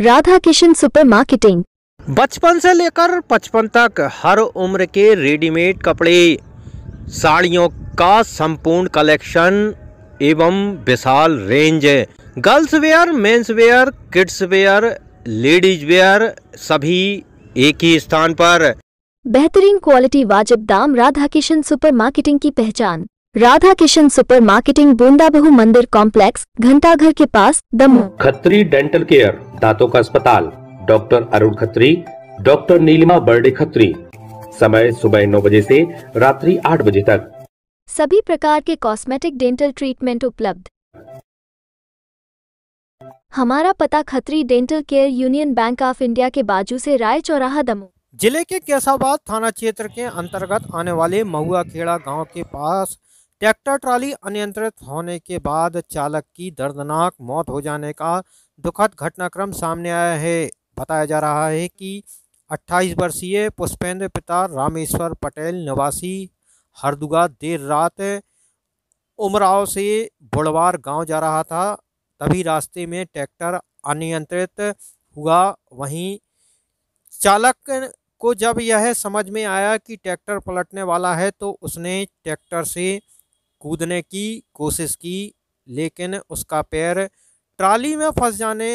Radha Kishan super marketing बचपन से लेकर पचपन तक हर उम्र के रेडीमेड कपड़े साड़ियों का संपूर्ण कलेक्शन एवं विशाल range girls wear mens wear kids wear ladies wear सभी एक ही स्थान पर बेहतरीन क्वालिटी वाजिब दाम राधा किशन सुपर मार्केटिंग की पहचान राधा किशन सुपर मार्केटिंग बूंदाबहू मंदिर कॉम्प्लेक्स घंटाघर के पास दमोह खत्री डेंटल केयर दांतों का अस्पताल डॉक्टर अरुण खत्री डॉक्टर नीलिमा बर्डे खत्री समय सुबह नौ बजे से रात्रि आठ बजे तक सभी प्रकार के कॉस्मेटिक डेंटल ट्रीटमेंट उपलब्ध हमारा पता Khatri dental care Union Bank of India के बाजू से राय चौराहा दमो जिले के कैसाबाद थाना क्षेत्र के अंतर्गत आने वाले महुआ खेड़ा गाँव के पास ट्रैक्टर ट्रॉली अनियंत्रित होने के बाद चालक की दर्दनाक मौत हो जाने का दुखद घटनाक्रम सामने आया है बताया जा रहा है कि 28 वर्षीय पुष्पेंद्र पिता रामेश्वर पटेल निवासी हरदुगा देर रात उमराव से बुड़वार गांव जा रहा था तभी रास्ते में ट्रैक्टर अनियंत्रित हुआ वहीं चालक को जब यह समझ में आया कि ट्रैक्टर पलटने वाला है तो उसने ट्रैक्टर से कूदने की कोशिश की लेकिन उसका पैर ट्राली में फंस जाने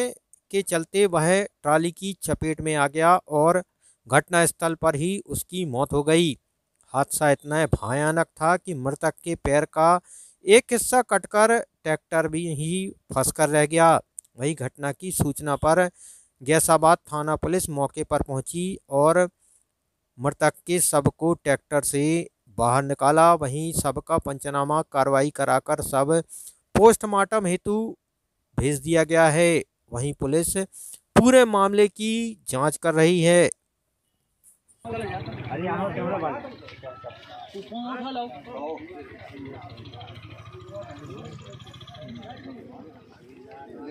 के चलते वह ट्राली की चपेट में आ गया और घटनास्थल पर ही उसकी मौत हो गई हादसा इतना भयानक था कि मृतक के पैर का एक हिस्सा कटकर ट्रैक्टर भी ही फंस कर रह गया वही घटना की सूचना पर गैसाबाद थाना पुलिस मौके पर पहुंची और मृतक के शव को ट्रैक्टर से बाहर निकाला वहीं सबका पंचनामा कार्रवाई कराकर सब पोस्टमार्टम हेतु भेज दिया गया है वहीं पुलिस पूरे मामले की जांच कर रही है